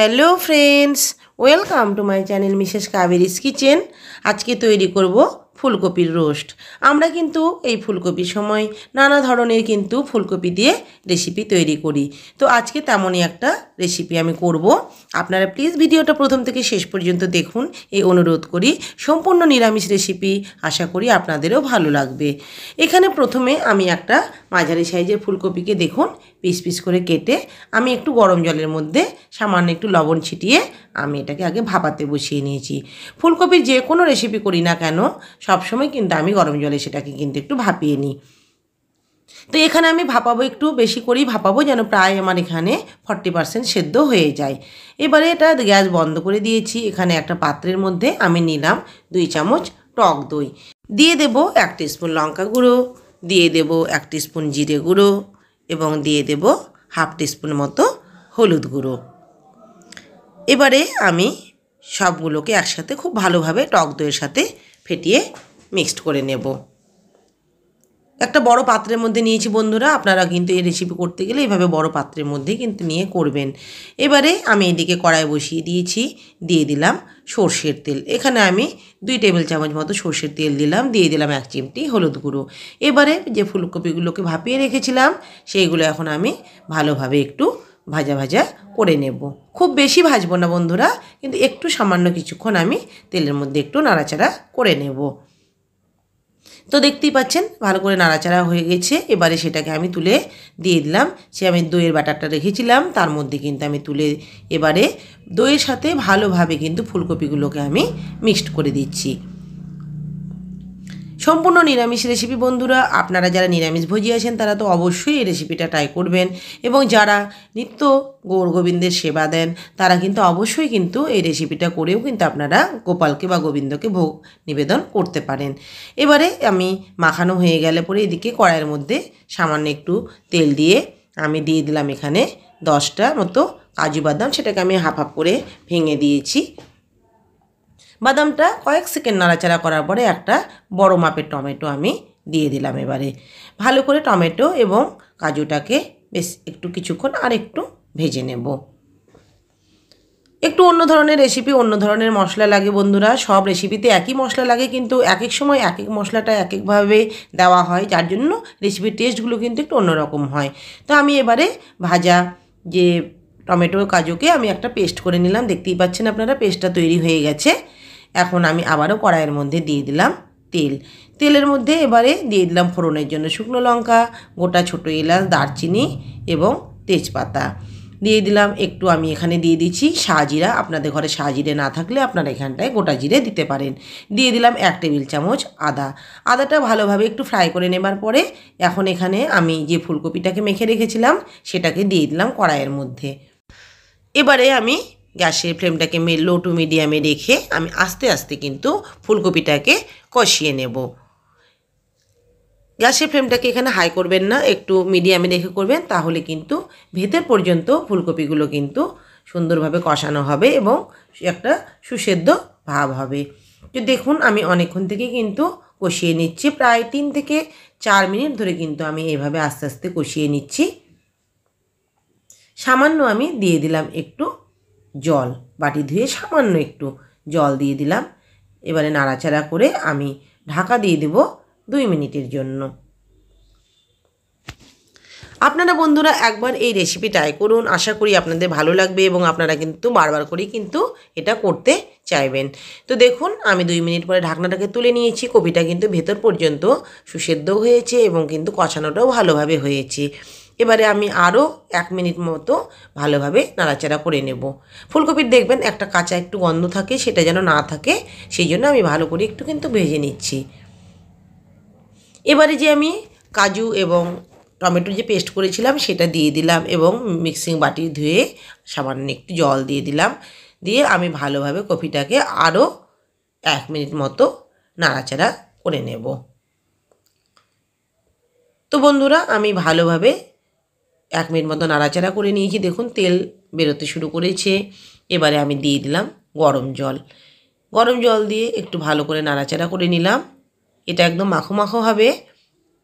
hello friends welcome to my channel Mrs Kaberi's kitchen আজকে তৈরি করব ফুলকপির রোস্ট আমরা কিন্তু এই ফুলকপির সময় নানা ধরনের কিন্তু ফুলকপি দিয়ে রেসিপি তৈরি করি তো আজকে তেমনই একটা রেসিপি আমি করব আপনারা প্লিজ ভিডিওটা প্রথম থেকে শেষ পর্যন্ত দেখুন এই অনুরোধ করি সম্পূর্ণ নিরামিষ রেসিপি আশা করি আপনাদেরও ভালো লাগবে এখানে প্রথমে আমি একটা মাঝারি সাইজের ফুলকপিকে দেখুন পিস পিস করে কেটে আমি একটু গরম জলের মধ্যে সামান্য একটু লবণ ছিটিয়ে আমি এটাকে আগে ভাপাতে বসিয়ে নিয়েছি ফুলকপির যে কোনো রেসিপি করি না কেন সবসময় কিন্তু আমি গরম জলে সেটাকে কিন্তু একটু ভাপিয়ে নিই তো এখানে আমি ভাপাবো একটু বেশি করেই ভাপাবো যেন প্রায় আমার এখানে ফর্টি পার্সেন্ট সেদ্ধ হয়ে যায় এবারে এটা গ্যাস বন্ধ করে দিয়েছি এখানে একটা পাত্রের মধ্যে আমি নিলাম দুই চামচ টক দই দিয়ে দেব এক স্পুন লঙ্কা গুঁড়ো দিয়ে দেব এক স্পুন জিরে গুঁড়ো এবং দিয়ে দেব হাফ স্পুন মতো হলুদ গুঁড়ো এবারে আমি সবগুলোকে একসাথে খুব ভালোভাবে টক দইয়ের সাথে ফেটিয়ে মিক্সড করে নেব একটা বড় পাত্রের মধ্যে নিয়েছি বন্ধুরা আপনারা কিন্তু এই রেসিপি করতে গেলে এভাবে বড় পাত্রের মধ্যে কিন্তু নিয়ে করবেন এবারে আমি এদিকে কড়াই বসিয়ে দিয়েছি দিয়ে দিলাম সর্ষের তেল এখানে আমি দুই টেবিল চামচ মতো সর্ষের তেল দিলাম দিয়ে দিলাম এক চিমটি হলুদ গুঁড়ো এবারে যে ফুলকপিগুলোকে ভাপিয়ে রেখেছিলাম সেইগুলো এখন আমি ভালোভাবে একটু ভাজা ভাজা করে নেব খুব বেশি ভাজবো না বন্ধুরা কিন্তু একটু সামান্য কিছুক্ষণ আমি তেলের মধ্যে একটু নাড়াচাড়া করে নেব তো দেখতেই পাচ্ছেন ভালো করে নাড়াচাড়া হয়ে গেছে এবারে সেটাকে আমি তুলে দিয়ে দিলাম সে আমি দইয়ের ব্যাটারটা রেখেছিলাম তার মধ্যে কিন্তু আমি তুলে এবারে দইয়ের সাথে ভালোভাবে কিন্তু ফুলকপিগুলোকে আমি মিক্সড করে দিচ্ছি সম্পূর্ণ নিরামিষ রেসিপি বন্ধুরা আপনারা যারা নিরামিষ ভোজি আছেন তারা তো অবশ্যই এই রেসিপিটা ট্রাই করবেন এবং যারা নিত্য গৌর গোবিন্দের সেবা দেন তারা কিন্তু অবশ্যই কিন্তু এই রেসিপিটা করেও কিন্তু আপনারা গোপালকে বা গোবিন্দকে ভোগ নিবেদন করতে পারেন এবারে আমি মাখানো হয়ে গেলে পরে এদিকে কড়াইয়ের মধ্যে সামান্য একটু তেল দিয়ে আমি দিয়ে দিলাম এখানে দশটা মতো কাজু বাদাম সেটাকে আমি হাফ হাফ করে ভেঙে দিয়েছি বাদামটা কয়েক সেকেন্ড নাড়াচাড়া করার পরে একটা বড় মাপের টমেটো আমি দিয়ে দিলাম এবারে ভালো করে টমেটো এবং কাজুটাকে বেশ একটু কিছুক্ষণ আর একটু ভেজে নেব একটু অন্য ধরনের রেসিপি অন্য ধরনের মশলা লাগে বন্ধুরা সব রেসিপিতে একই মশলা লাগে কিন্তু এক এক সময় এক এক মশলাটা এক একভাবে দেওয়া হয় যার জন্য রেসিপির টেস্টগুলো কিন্তু একটু অন্যরকম হয় তো আমি এবারে ভাজা যে টমেটো কাজুকে আমি একটা পেস্ট করে নিলাম দেখতেই পাচ্ছেন আপনারা পেস্টটা তৈরি হয়ে গেছে এখন আমি আবারও কড়াইয়ের মধ্যে দিয়ে দিলাম তেল তেলের মধ্যে এবারে দিয়ে দিলাম ফোড়নের জন্য শুকনো লঙ্কা গোটা ছোটো এলাচ দারচিনি এবং তেজপাতা দিয়ে দিলাম একটু আমি এখানে দিয়ে দিচ্ছি শাহজিরা আপনাদের ঘরে শাহজিরে না থাকলে আপনারা এখানটায় গোটা জিরে দিতে পারেন দিয়ে দিলাম এক টেবিল চামচ আদা আদাটা ভালোভাবে একটু ফ্রাই করে নেবার পরে এখন এখানে আমি যে ফুলকপিটাকে মেখে রেখেছিলাম সেটাকে দিয়ে দিলাম কড়াইয়ের মধ্যে এবারে আমি গ্যাসের ফ্লেমটাকে লো টু মিডিয়ামে রেখে আমি আস্তে আস্তে কিন্তু ফুলকপিটাকে কষিয়ে নেব গ্যাসের ফ্লেমটাকে এখানে হাই করবেন না একটু মিডিয়ামে রেখে করবেন তাহলে কিন্তু ভেতর পর্যন্ত ফুলকপিগুলো কিন্তু সুন্দরভাবে কষানো হবে এবং একটা সুসেদ্ধ ভাব হবে তো দেখুন আমি অনেকক্ষণ থেকে কিন্তু কষিয়ে নিচ্ছি প্রায় তিন থেকে চার মিনিট ধরে কিন্তু আমি এভাবে আস্তে আস্তে কষিয়ে নিচ্ছি সামান্য আমি দিয়ে দিলাম একটু জল বাটি ধুয়ে সামান্য একটু জল দিয়ে দিলাম এবারে নাড়াচাড়া করে আমি ঢাকা দিয়ে দেব দুই মিনিটের জন্য আপনারা বন্ধুরা একবার এই রেসিপি ট্রাই করুন আশা করি আপনাদের ভালো লাগবে এবং আপনারা কিন্তু বারবার করেই কিন্তু এটা করতে চাইবেন তো দেখুন আমি দুই মিনিট পরে ঢাকনাটাকে তুলে নিয়েছি কপিটা কিন্তু ভেতর পর্যন্ত সুসেদ্ধ হয়েছে এবং কিন্তু কষানোটাও ভালোভাবে হয়েছে এবারে আমি আরও এক মিনিট মতো ভালোভাবে নাড়াচাড়া করে নেব ফুলকপির দেখবেন একটা কাঁচা একটু গন্ধ থাকে সেটা যেন না থাকে সেই জন্য আমি ভালো করে একটু কিন্তু ভেজে নিচ্ছি এবারে যে আমি কাজু এবং টমেটো যে পেস্ট করেছিলাম সেটা দিয়ে দিলাম এবং মিক্সিং বাটি ধুয়ে সামান্য একটু জল দিয়ে দিলাম দিয়ে আমি ভালোভাবে কফিটাকে আরও এক মিনিট মতো নাড়াচাড়া করে নেব তো বন্ধুরা আমি ভালোভাবে এক মিনিট মতো নাড়াচাড়া করে নিয়েছি দেখুন তেল বেরোতে শুরু করেছে এবারে আমি দিয়ে দিলাম গরম জল গরম জল দিয়ে একটু ভালো করে নাড়াচাড়া করে নিলাম এটা একদম মাখো মাখো হবে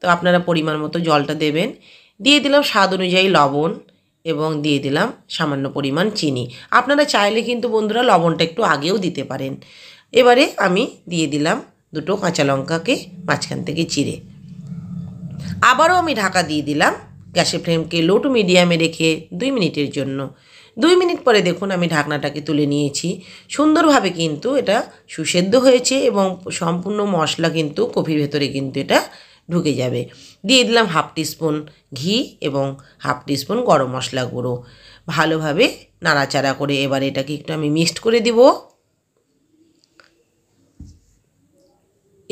তো আপনারা পরিমাণ মতো জলটা দেবেন দিয়ে দিলাম স্বাদ অনুযায়ী লবণ এবং দিয়ে দিলাম সামান্য পরিমাণ চিনি আপনারা চাইলে কিন্তু বন্ধুরা লবণটা একটু আগেও দিতে পারেন এবারে আমি দিয়ে দিলাম দুটো কাঁচা লঙ্কাকে মাঝখান থেকে চিড়ে আবারও আমি ঢাকা দিয়ে দিলাম গ্যাসের ফ্লেমকে লো টু মিডিয়ামে রেখে দুই মিনিটের জন্য দুই মিনিট পরে দেখুন আমি ঢাকনাটাকে তুলে নিয়েছি সুন্দরভাবে কিন্তু এটা সুসেদ্ধ হয়েছে এবং সম্পূর্ণ মশলা কিন্তু কফির ভেতরে কিন্তু এটা ঢুকে যাবে দিয়ে দিলাম হাফ টিস্পুন ঘি এবং হাফ টিস্পুন গরম মশলা গুঁড়ো ভালোভাবে নাড়াচাড়া করে এবার এটাকে একটু আমি মিক্সড করে দিব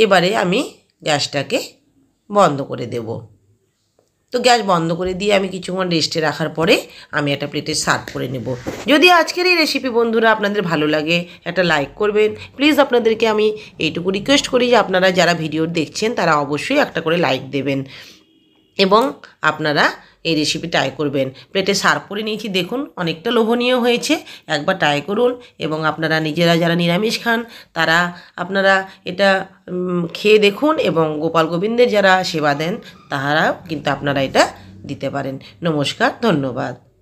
এবারে আমি গ্যাসটাকে বন্ধ করে দেবো তো গ্যাস বন্ধ করে দিয়ে আমি কিছুক্ষণ রেস্টে রাখার পরে আমি একটা প্লেটে সার্ভ করে নেব যদি আজকের এই রেসিপি বন্ধুরা আপনাদের ভালো লাগে একটা লাইক করবেন প্লিজ আপনাদেরকে আমি এইটুকু রিকোয়েস্ট করি যে আপনারা যারা ভিডিও দেখছেন তারা অবশ্যই একটা করে লাইক দেবেন এবং আপনারা এই রেসিপি ট্রাই করবেন প্লেটে সার্ভ করে নিয়েছি দেখুন অনেকটা লোভনীয় হয়েছে একবার ট্রাই করুন এবং আপনারা নিজেরা যারা নিরামিষ খান তারা আপনারা এটা খেয়ে দেখুন এবং গোপাল গোবিন্দের যারা সেবা দেন তারা কিন্তু আপনারা এটা দিতে পারেন নমস্কার ধন্যবাদ